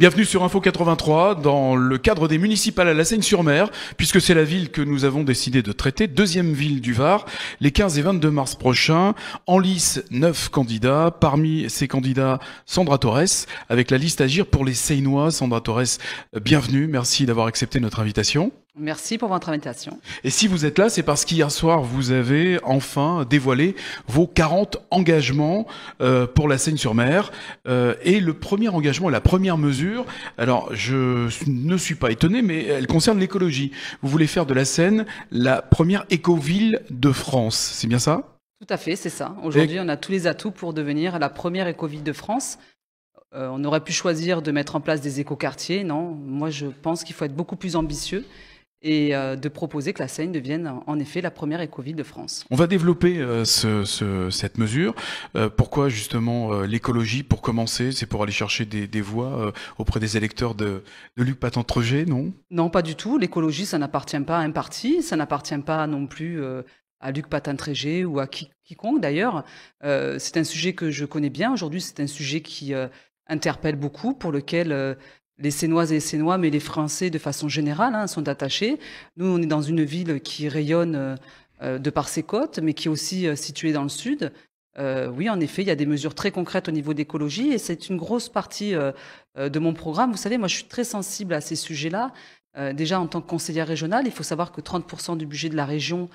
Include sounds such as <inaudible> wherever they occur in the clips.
Bienvenue sur Info 83 dans le cadre des municipales à la Seine-sur-Mer, puisque c'est la ville que nous avons décidé de traiter, deuxième ville du Var, les 15 et 22 mars prochains, en lice neuf candidats, parmi ces candidats Sandra Torres, avec la liste Agir pour les Seinois. Sandra Torres, euh, bienvenue, merci d'avoir accepté notre invitation. Merci pour votre invitation. Et si vous êtes là, c'est parce qu'hier soir, vous avez enfin dévoilé vos 40 engagements euh, pour la Seine-sur-Mer. Euh, et le premier engagement, la première mesure, alors je ne suis pas étonné, mais elle concerne l'écologie. Vous voulez faire de la Seine la première écoville de France, c'est bien ça Tout à fait, c'est ça. Aujourd'hui, on a tous les atouts pour devenir la première écoville de France. Euh, on aurait pu choisir de mettre en place des éco-quartiers. Non, moi je pense qu'il faut être beaucoup plus ambitieux et euh, de proposer que la Seine devienne en effet la première éco-ville de France. On va développer euh, cette mesure. Euh, pourquoi justement l'écologie pour commencer C'est pour aller chercher des, voix auprès des électeurs de, de Luc Patentroger, non Non, pas du tout. L'écologie, ça n'appartient pas à un parti, ça n'appartient pas non plus à Luc Patentroger ou à quiconque d'ailleurs. c'est un sujet que je connais bien. Aujourd'hui, c'est un sujet qui interpelle beaucoup, pour lequel les Sénoises et les Sénois, mais les Français de façon générale, hein, sont attachés. Nous, on est dans une ville qui rayonne euh, euh, de par ses côtes, mais qui est aussi euh, située dans le sud. oui, en effet, il y a des mesures très concrètes au niveau d'écologie et c'est une grosse partie de mon programme. Vous savez, moi, je suis très sensible à ces sujets-là. déjà, en tant que conseillère régionale, il faut savoir que 30% du budget de la région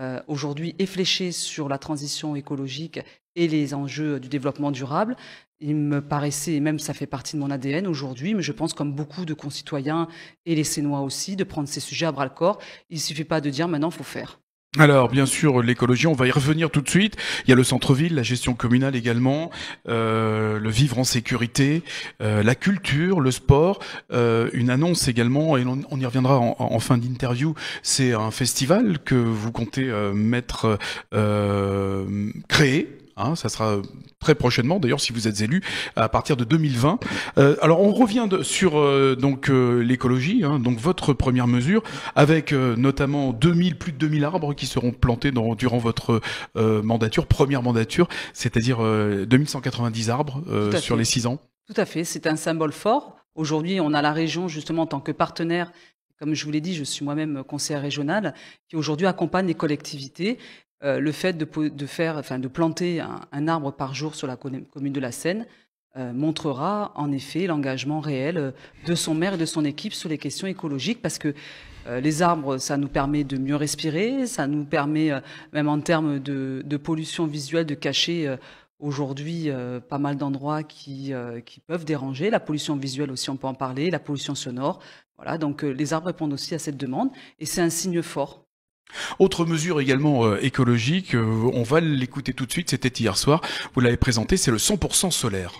euh, aujourd'hui est fléché sur la transition écologique et les enjeux du développement durable. Il me paraissait, et même ça fait partie de mon ADN aujourd'hui, mais je pense comme beaucoup de concitoyens et les Sénois aussi, de prendre ces sujets à bras le corps. Il ne suffit pas de dire maintenant, il faut faire. Alors, bien sûr, l'écologie, on va y revenir tout de suite. Il y a le centre-ville, la gestion communale également, euh, le vivre en sécurité, euh, la culture, le sport. Euh, une annonce également, et on, y reviendra en, en fin d'interview, c'est un festival que vous comptez mettre, créer Hein, ça sera très prochainement, d'ailleurs, si vous êtes élu, à partir de 2020. Euh, alors, on revient sur euh, donc euh, l'écologie, hein, donc votre première mesure, avec notamment 2000, plus de 2000 arbres qui seront plantés durant votre mandature, première mandature, c'est-à-dire 2190 arbres sur les 6 ans. Tout à fait, c'est un symbole fort. Aujourd'hui, on a la région, justement, en tant que partenaire comme je vous l'ai dit, je suis moi-même conseillère régionale qui aujourd'hui accompagne les collectivités euh, le fait de, faire, enfin, de planter un, arbre par jour sur la commune de la Seine euh, montrera en effet l'engagement réel euh, de son maire et de son équipe sur les questions écologiques parce que les arbres, ça nous permet de mieux respirer, ça nous permet, même en termes de, pollution visuelle, de cacher aujourd'hui pas mal d'endroits qui, peuvent déranger. La pollution visuelle aussi, on peut en parler, la pollution sonore. Voilà, donc les arbres répondent aussi à cette demande et c'est un signe fort autre mesure également euh, écologique, euh, on va l'écouter tout de suite, c'était hier soir, vous l'avez présenté, c'est le 100% solaire.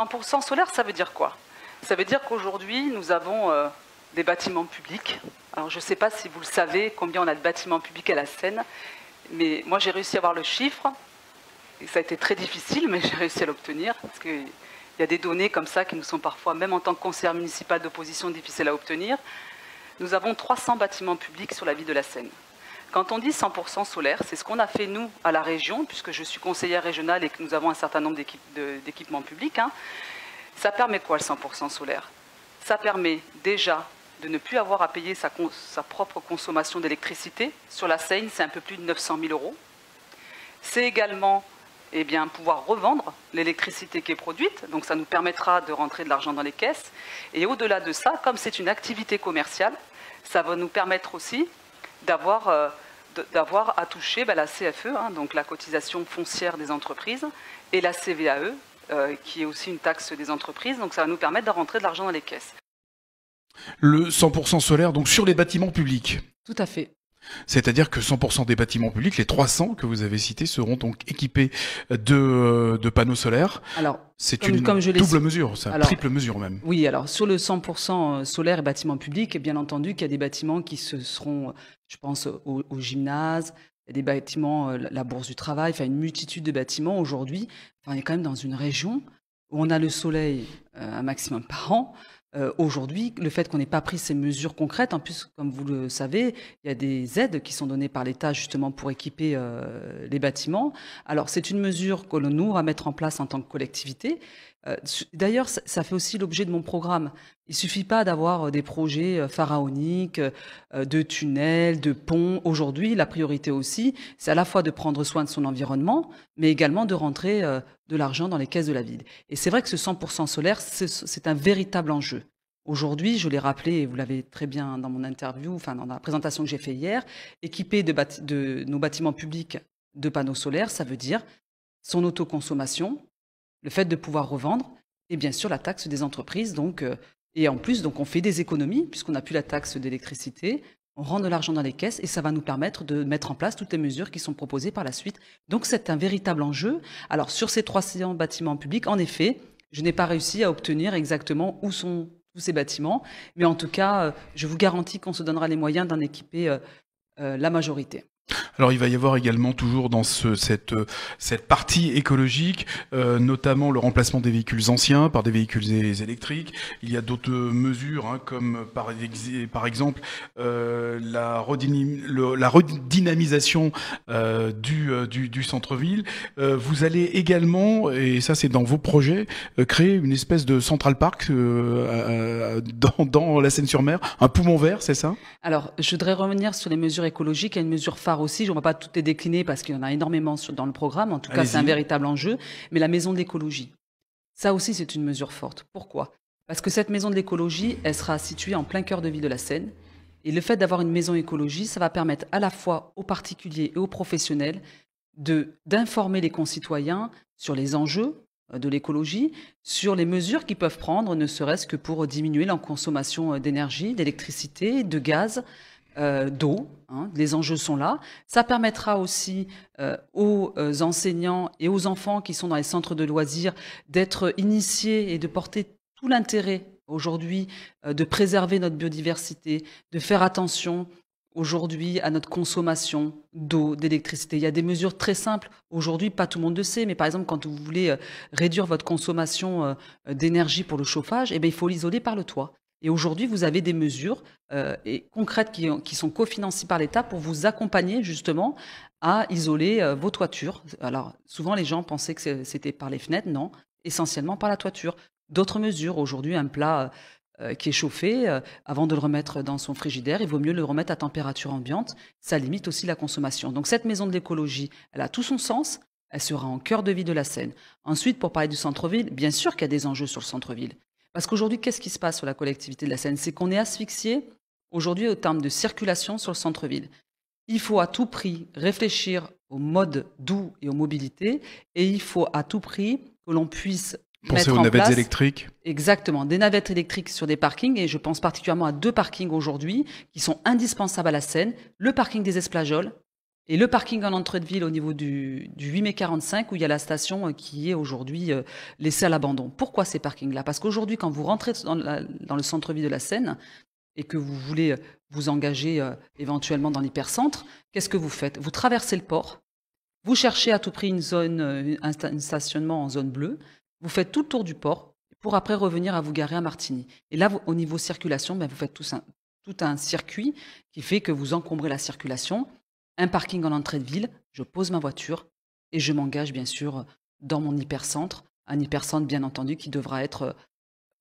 100% solaire, ça veut dire quoi Ça veut dire qu'aujourd'hui, nous avons euh, des bâtiments publics. Alors je ne sais pas si vous le savez, combien on a de bâtiments publics à la Seine, mais moi j'ai réussi à avoir le chiffre, et ça a été très difficile, mais <laughs> j'ai réussi à l'obtenir, parce qu'il y a des données comme ça qui nous sont parfois, même en tant que conseil municipal d'opposition, difficiles à obtenir. Nous avons 300 bâtiments publics sur la ville de la Seine. Quand on dit 100% solaire, c'est ce qu'on a fait nous à la région, puisque je suis conseillère régionale et que nous avons un certain nombre d'équipements publics. Hein. Ça permet quoi le 100% solaire Ça permet déjà de ne plus avoir à payer sa, sa propre consommation d'électricité. Sur la Seine, c'est un peu plus de 900 000 euros. C'est également eh bien, pouvoir revendre l'électricité qui est produite, donc ça nous permettra de rentrer de l'argent dans les caisses. Et au-delà de ça, comme c'est une activité commerciale, ça va nous permettre aussi d'avoir euh, d'avoir à toucher bah, la CFE, hein, donc la cotisation foncière des entreprises, et la CVAE, euh, qui est aussi une taxe des entreprises. Donc ça va nous permettre de rentrer de l'argent dans les caisses. Le 100% solaire, donc sur les bâtiments publics. Tout à fait. C'est-à-dire que 100% des bâtiments publics, les 300 que vous avez cités, seront donc équipés de, euh, panneaux solaires. c'est une double mesure, c'est une triple mesure même. Oui, alors sur le 100% euh, solaire et bâtiments publics, bien entendu qu'il y a des bâtiments qui se seront, je pense au, au gymnase, des bâtiments, euh, la Bourse du Travail, enfin une multitude de bâtiments aujourd'hui. on est quand même dans une région où on a le soleil un maximum par an. Euh, aujourd'hui, le fait qu'on n'ait pas pris ces mesures concrètes, en plus, comme vous le savez, il y a des aides qui sont données par l'État justement pour équiper euh, les bâtiments. Alors, c'est une mesure que nous, à mettre en place en tant que collectivité, euh, d'ailleurs, ça fait aussi l'objet de mon programme. Il suffit pas d'avoir euh, des projets euh, pharaoniques, de tunnels, de ponts. Aujourd'hui, la priorité aussi, c'est à la fois de prendre soin de son environnement, mais également de rentrer de l'argent dans les caisses de la ville. Et c'est vrai que ce 100% solaire, c'est un véritable enjeu. Aujourd'hui, je l'ai rappelé, et vous l'avez très bien dans mon interview, enfin dans la présentation que j'ai faite hier, équiper de nos bâtiments publics de panneaux solaires, ça veut dire son autoconsommation, le fait de pouvoir revendre, et bien sûr la taxe des entreprises. Donc, euh, et en plus, donc, on fait des économies, puisqu'on n'a plus la taxe d'électricité, on rend de l'argent dans les caisses et ça va nous permettre de mettre en place toutes les mesures qui sont proposées par la suite. Donc c'est un véritable enjeu. Alors sur ces 300 bâtiments publics, en effet, je n'ai pas réussi à obtenir exactement où sont tous ces bâtiments, mais en tout cas, euh, je vous garantis qu'on se donnera les moyens d'en équiper euh, la majorité. Alors il va y avoir également toujours dans cette, euh, cette partie écologique, euh, notamment le remplacement des véhicules anciens par des véhicules électriques. Il y a d'autres euh, mesures, hein, comme par, exemple la, redynamisation du, centre-ville. vous allez également, et ça c'est dans vos projets, créer une espèce de central park dans, dans la Seine-sur-Mer, un poumon vert, c'est ça Alors je voudrais revenir sur les mesures écologiques et une mesure phare aussi. Je ne vais pas tout les décliner parce qu'il y en a énormément dans le programme. En tout cas, c'est un véritable enjeu. Mais la maison de l'écologie, ça aussi, c'est une mesure forte. Pourquoi Parce que cette maison de l'écologie, elle sera située en plein cœur de vie de la Seine. Et le fait d'avoir une maison écologie, ça va permettre à la fois aux particuliers et aux professionnels de d'informer les concitoyens sur les enjeux euh, de l'écologie, sur les mesures qu'ils peuvent prendre, ne serait-ce que pour diminuer leur consommation euh, d'énergie, d'électricité, de gaz, euh, d'eau. Hein, les enjeux sont là. Ça permettra aussi euh, aux euh, enseignants et aux enfants qui sont dans les centres de loisirs d'être initiés et de porter tout l'intérêt aujourd'hui de préserver notre biodiversité, de faire attention aujourd'hui à notre consommation d'eau, d'électricité. Il y a des mesures très simples. Aujourd'hui, pas tout le monde le sait, mais par exemple, quand vous voulez réduire votre consommation d'énergie pour le chauffage, eh ben, il faut l'isoler par le toit. Et aujourd'hui, vous avez des mesures euh, concrètes qui, sont cofinancées par l'État pour vous accompagner justement à isoler euh, vos toitures. Alors, souvent, les gens pensaient que c'était par les fenêtres. Non, essentiellement par la toiture. D'autres mesures. Aujourd'hui, un plat euh, qui est chauffé, avant de le remettre dans son frigidaire, il vaut mieux le remettre à température ambiante. Ça limite aussi la consommation. Donc, cette maison de l'écologie, elle a tout son sens. Elle sera en cœur de vie de la Seine. Ensuite, pour parler du centre-ville, bien sûr qu'il y a des enjeux sur le centre-ville. Parce qu'aujourd'hui, qu'est-ce qui se passe sur la collectivité de la Seine C'est qu'on est asphyxié aujourd'hui au terme de circulation sur le centre-ville. Il faut à tout prix réfléchir aux modes doux et aux mobilités, et il faut à tout prix que l'on puisse Pensez aux navettes électriques. Exactement, des navettes électriques sur des parkings, et je pense particulièrement à deux parkings aujourd'hui qui sont indispensables à la Seine, le parking des Esplageoles. Et le parking en entrée de ville au niveau du, 8 mai 45, où il y a la station euh, qui est aujourd'hui euh, laissée à l'abandon. Pourquoi ces parkings-là Parce qu'aujourd'hui, quand vous rentrez dans, le centre-ville de la Seine et que vous voulez euh, vous engager éventuellement dans l'hypercentre, qu'est-ce que vous faites Vous traversez le port, vous cherchez à tout prix une zone, un stationnement en zone bleue, vous faites tout le tour du port pour après revenir à vous garer à Martigny. Et là, au niveau circulation, ben, vous faites tout un circuit qui fait que vous encombrez la circulation un parking en entrée de ville, je pose ma voiture et je m'engage bien sûr dans mon hypercentre, un hypercentre bien entendu qui devra être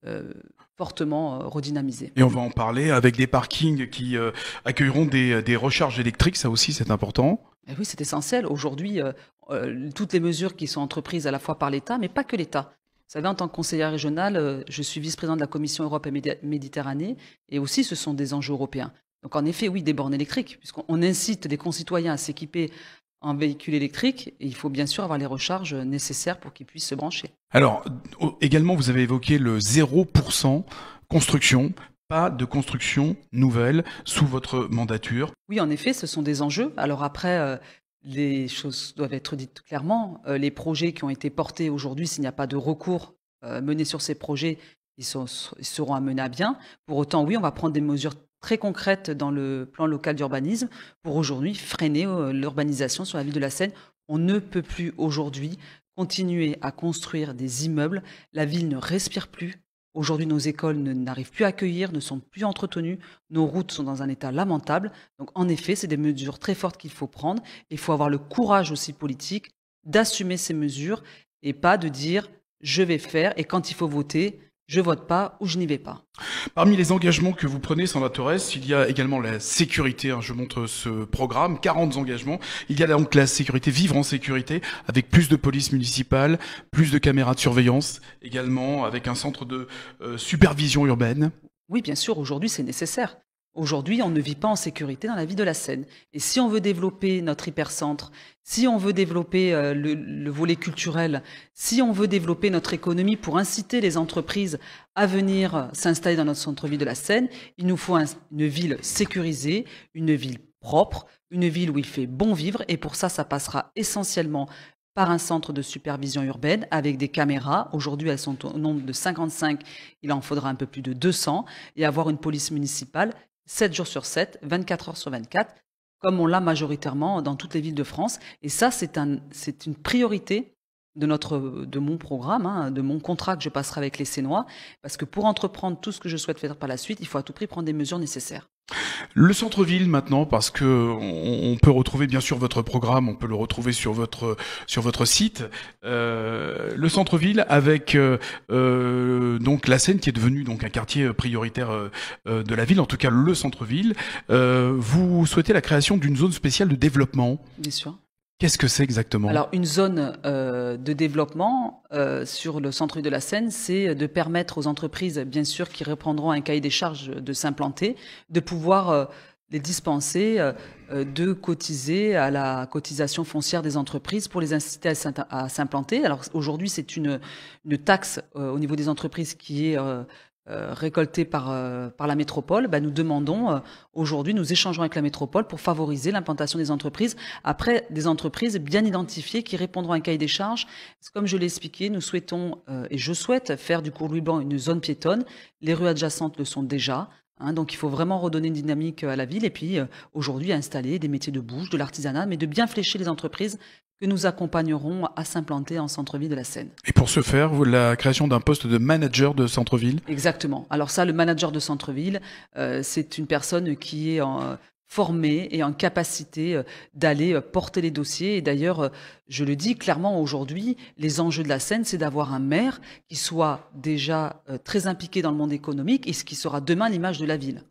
euh, fortement euh, redynamisé. Et on va en parler avec des parkings qui euh, accueilleront des, recharges électriques, ça aussi c'est important. Eh oui, c'est essentiel. Aujourd'hui, toutes les mesures qui sont entreprises à la fois par l'État, mais pas que l'État. Vous savez, en tant que conseillère régionale, je suis vice président de la Commission Europe et Méditerranée, et aussi ce sont des enjeux européens. Donc en effet, oui, des bornes électriques, puisqu'on incite les concitoyens à s'équiper en véhicule électrique, et il faut bien sûr avoir les recharges nécessaires pour qu'ils puissent se brancher. Alors, également, vous avez évoqué le 0% construction, pas de construction nouvelle sous votre mandature. Oui, en effet, ce sont des enjeux. Alors après, euh, les choses doivent être dites clairement. Euh, les projets qui ont été portés aujourd'hui, s'il n'y a pas de recours euh, mené sur ces projets, ils, sont, seront amenés à bien. Pour autant, oui, on va prendre des mesures très concrète dans le plan local d'urbanisme pour aujourd'hui freiner euh, l'urbanisation sur la ville de la Seine. On ne peut plus aujourd'hui continuer à construire des immeubles. La ville ne respire plus. Aujourd'hui, nos écoles n'arrivent plus à accueillir, ne sont plus entretenues, nos routes sont dans un état lamentable. Donc en effet, c'est des mesures très fortes qu'il faut prendre. Il faut avoir le courage aussi politique d'assumer ces mesures et pas de dire je vais faire et quand il faut voter, je vote pas ou je n'y vais pas. Parmi les engagements que vous prenez, Sandra Torres, il y a également la sécurité. Hein. Je montre ce programme, 40 engagements. Il y a donc la sécurité, vivre en sécurité, avec plus de police municipale, plus de caméras de surveillance, également avec un centre de euh, supervision urbaine. Oui, bien sûr, aujourd'hui c'est nécessaire. Aujourd'hui, on ne vit pas en sécurité dans la ville de la Seine. Et si on veut développer notre hypercentre, si on veut développer euh, le, volet culturel, si on veut développer notre économie pour inciter les entreprises à venir euh, s'installer dans notre centre-ville de la Seine, il nous faut une ville sécurisée, une ville propre, une ville où il fait bon vivre. Et pour ça, ça passera essentiellement par un centre de supervision urbaine avec des caméras. Aujourd'hui, elles sont au nombre de 55, il en faudra un peu plus de 200, et avoir une police municipale 7 jours sur 7, 24 heures sur 24, comme on l'a majoritairement dans toutes les villes de France. Et ça, c'est un, une priorité de, notre, de mon programme, hein, de mon contrat que je passerai avec les Sénois, parce que pour entreprendre tout ce que je souhaite faire par la suite, il faut à tout prix prendre des mesures nécessaires. Le centre-ville maintenant, parce que on, peut retrouver bien sûr votre programme, on peut le retrouver sur votre sur votre site. Euh, le centre-ville avec euh, euh, donc la Seine qui est devenue donc un quartier prioritaire de la ville, en tout cas le centre-ville. vous souhaitez la création d'une zone spéciale de développement. Bien sûr. Qu'est-ce que c'est exactement Alors, une zone euh, de développement euh, sur le centre de la Seine, c'est de permettre aux entreprises, bien sûr, qui reprendront un cahier des charges de s'implanter, de pouvoir euh, les dispenser de cotiser à la cotisation foncière des entreprises pour les inciter à s'implanter. Alors aujourd'hui, c'est une, taxe au niveau des entreprises qui est euh, par, euh, par la métropole, bah, nous demandons euh, aujourd'hui, nous échangeons avec la métropole pour favoriser l'implantation des entreprises. Après, des entreprises bien identifiées qui répondront à un cahier des charges. Comme je l'ai expliqué, nous souhaitons, et je souhaite, faire du cours Louis-Blanc une zone piétonne. Les rues adjacentes le sont déjà. Hein, donc il faut vraiment redonner une dynamique à la ville et puis aujourd'hui installer des métiers de bouche, de l'artisanat, mais de bien flécher les entreprises nous accompagnerons à s'implanter en centre-ville de la Seine. Et pour ce faire, la création d'un poste de manager de centre-ville Exactement. Alors ça, le manager de centre-ville, euh, c'est une personne qui est formée et en capacité euh, d'aller euh, porter les dossiers. Et d'ailleurs, je le dis clairement aujourd'hui, les enjeux de la Seine, c'est d'avoir un maire qui soit déjà très impliqué dans le monde économique et ce qui sera demain l'image de la ville.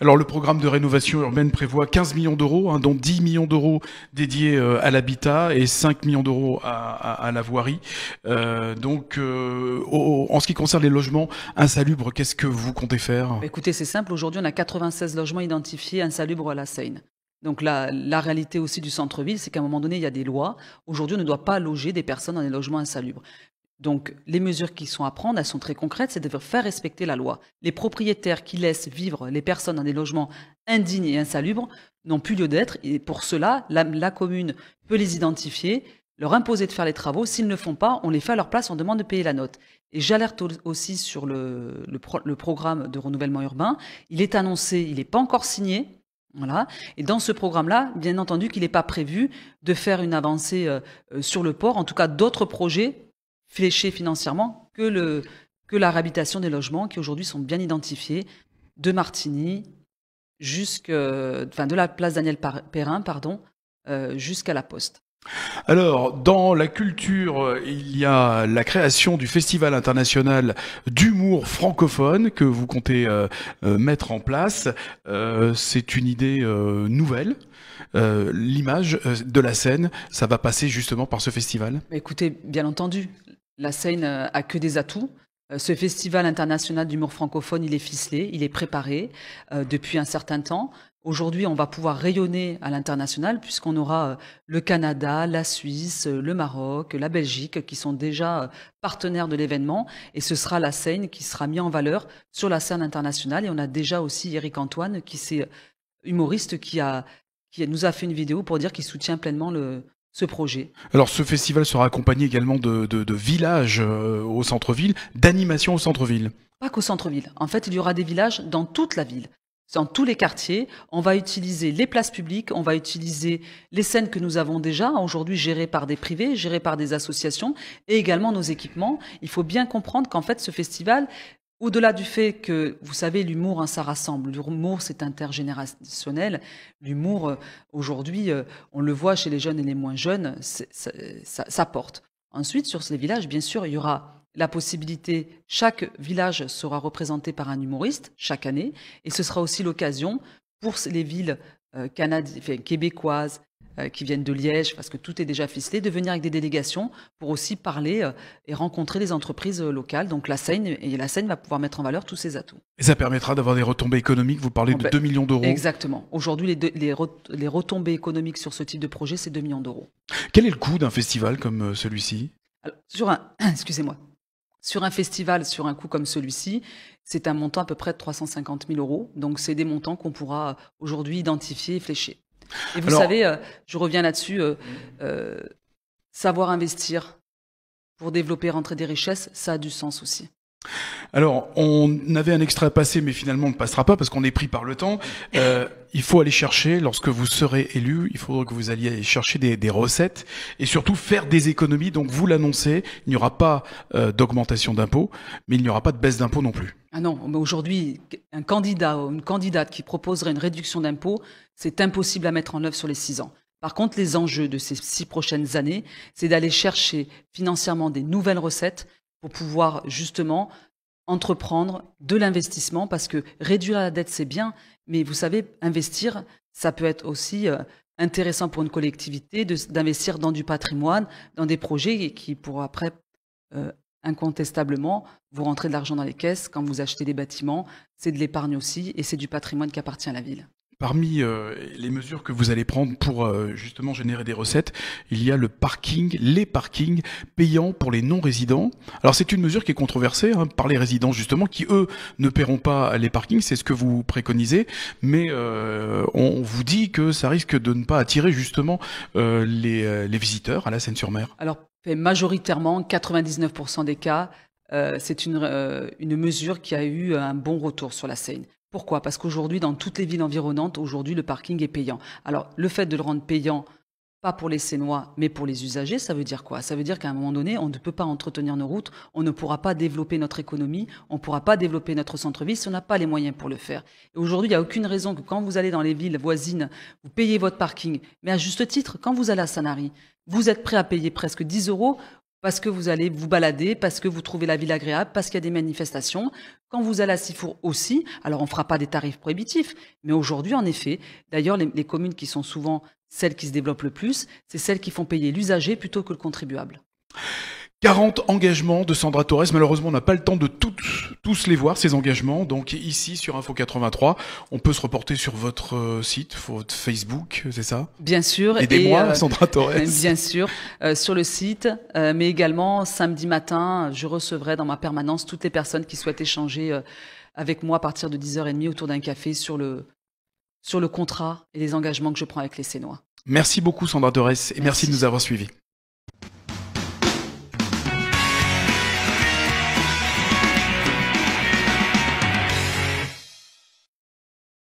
Alors le programme de rénovation urbaine prévoit 15 millions d'euros, hein, dont 10 millions d'euros dédiés euh, à l'habitat et 5 millions d'euros à, la voirie. Euh, donc euh, en ce qui concerne les logements insalubres, qu'est-ce que vous comptez faire Écoutez, c'est simple, aujourd'hui on a 96 logements identifiés insalubres à la Seine. Donc la, la réalité aussi du centre-ville, c'est qu'à un moment donné, il y a des lois. Aujourd'hui, on ne doit pas loger des personnes dans des logements insalubres. Donc les mesures qui sont à prendre, elles sont très concrètes, c'est de faire respecter la loi. Les propriétaires qui laissent vivre les personnes dans des logements indignes et insalubres n'ont plus lieu d'être, et pour cela, la, commune peut les identifier, leur imposer de faire les travaux, s'ils ne font pas, on les fait à leur place, on demande de payer la note. Et j'alerte aussi sur le, programme de renouvellement urbain, il est annoncé, il n'est pas encore signé, voilà. Et dans ce programme-là, bien entendu qu'il n'est pas prévu de faire une avancée euh, euh, sur le port, en tout cas d'autres projets fléchés financièrement que, le, que la réhabilitation des logements qui aujourd'hui sont bien identifiés de Martigny de la place Daniel Perrin pardon euh, jusqu'à la Poste. Alors, dans la culture, il y a la création du Festival international d'humour francophone que vous comptez euh, euh, mettre en place. c'est une idée nouvelle. L'image de la scène, ça va passer justement par ce festival Écoutez, bien entendu, la Seine euh, a que des atouts. Euh, ce festival international d'humour francophone, il est ficelé, il est préparé euh, depuis un certain temps. Aujourd'hui, on va pouvoir rayonner à l'international puisqu'on aura le Canada, la Suisse, le Maroc, la Belgique qui sont déjà partenaires de l'événement et ce sera la Seine qui sera mise en valeur sur la scène internationale et on a déjà aussi Eric Antoine qui est humoriste qui a qui nous a fait une vidéo pour dire qu'il soutient pleinement le, ce projet. Alors ce festival sera accompagné également de, villages euh, au centre-ville, d'animations au centre-ville. Pas qu'au centre-ville. En fait, il y aura des villages dans toute la ville, dans tous les quartiers. On va utiliser les places publiques, on va utiliser les scènes que nous avons déjà, aujourd'hui gérées par des privés, gérées par des associations, et également nos équipements. Il faut bien comprendre qu'en fait, ce festival, au-delà du fait que, vous savez, l'humour, hein, ça rassemble. L'humour, c'est intergénérationnel. L'humour, euh, aujourd'hui, euh, on le voit chez les jeunes et les moins jeunes, ça, porte. Ensuite, sur les villages, bien sûr, il y aura la possibilité, chaque village sera représenté par un humoriste chaque année, et ce sera aussi l'occasion pour les villes euh, québécoises, euh, qui viennent de Liège, parce que tout est déjà ficelé, de venir avec des délégations pour aussi parler euh, et rencontrer les entreprises euh, locales. Donc la Seine, et la Seine va pouvoir mettre en valeur tous ses atouts. Et ça permettra d'avoir des retombées économiques. Vous parlez de 2 millions d'euros. Exactement. Aujourd'hui, les, retombées économiques sur ce type de projet, c'est 2 millions d'euros. Quel est le coût d'un festival comme celui-ci <clears throat> excusez-moi, sur un festival, sur un coût comme celui-ci, c'est un montant à peu près de 350 000 euros. Donc, c'est des montants qu'on pourra aujourd'hui identifier et flécher. Et vous savez, euh, je reviens là-dessus, euh, euh, savoir investir pour développer, rentrer des richesses, ça a du sens aussi. Alors, on avait un extrait passé, mais finalement, on ne passera pas parce qu'on est pris par le temps. Euh, il faut aller chercher, lorsque vous serez élu, il faudra que vous alliez chercher des, recettes et surtout faire des économies. Donc, vous l'annoncez, il n'y aura pas euh, d'augmentation d'impôts, mais il n'y aura pas de baisse d'impôts non plus. Ah non, mais aujourd'hui, un candidat ou une candidate qui proposerait une réduction d'impôts, c'est impossible à mettre en œuvre sur les six ans. Par contre, les enjeux de ces six prochaines années, c'est d'aller chercher financièrement des nouvelles recettes pour pouvoir justement entreprendre de l'investissement parce que réduire la dette, c'est bien, mais vous savez, investir, ça peut être aussi euh, intéressant pour une collectivité d'investir dans du patrimoine, dans des projets qui, pour après, euh, incontestablement, vous rentrez de l'argent dans les caisses quand vous achetez des bâtiments, c'est de l'épargne aussi et c'est du patrimoine qui appartient à la ville. Parmi euh, les mesures que vous allez prendre pour euh, justement générer des recettes, il y a le parking, les parkings payants pour les non-résidents. Alors c'est une mesure qui est controversée hein, par les résidents justement, qui eux ne paieront pas les parkings, c'est ce que vous préconisez, mais euh, on vous dit que ça risque de ne pas attirer justement les, visiteurs à la Seine-sur-Mer. Alors majoritairement, 99% des cas, c'est une, une mesure qui a eu un bon retour sur la Seine. Pourquoi Parce qu'aujourd'hui, dans toutes les villes environnantes, aujourd'hui, le parking est payant. Alors, le fait de le rendre payant, pas pour les Sénois, mais pour les usagers, ça veut dire quoi Ça veut dire qu'à un moment donné, on ne peut pas entretenir nos routes, on ne pourra pas développer notre économie, on ne pourra pas développer notre centre-ville si on n'a pas les moyens pour le faire. Et aujourd'hui, il n'y a aucune raison que quand vous allez dans les villes voisines, vous payez votre parking. Mais à juste titre, quand vous allez à Sanary, vous êtes prêt à payer presque 10 euros parce que vous allez vous balader, parce que vous trouvez la ville agréable, parce qu'il y a des manifestations. Quand vous allez à Sifour aussi, alors on ne fera pas des tarifs prohibitifs, mais aujourd'hui, en effet, d'ailleurs, les, les, communes qui sont souvent celles qui se développent le plus, c'est celles qui font payer l'usager plutôt que le contribuable. 40 engagements de Sandra Torres. Malheureusement, on n'a pas le temps de tous, les voir, ces engagements. Donc ici, sur Info 83, on peut se reporter sur votre euh, site, votre Facebook, c'est ça Bien sûr. Et moi euh, mois, Sandra Torres. <laughs> Bien sûr, euh, sur le site. mais également, samedi matin, je recevrai dans ma permanence toutes les personnes qui souhaitent échanger avec moi à partir de 10h30 autour d'un café sur le, sur le contrat et les engagements que je prends avec les Sénois. Merci beaucoup, Sandra Torres, et merci, merci de nous avoir suivis.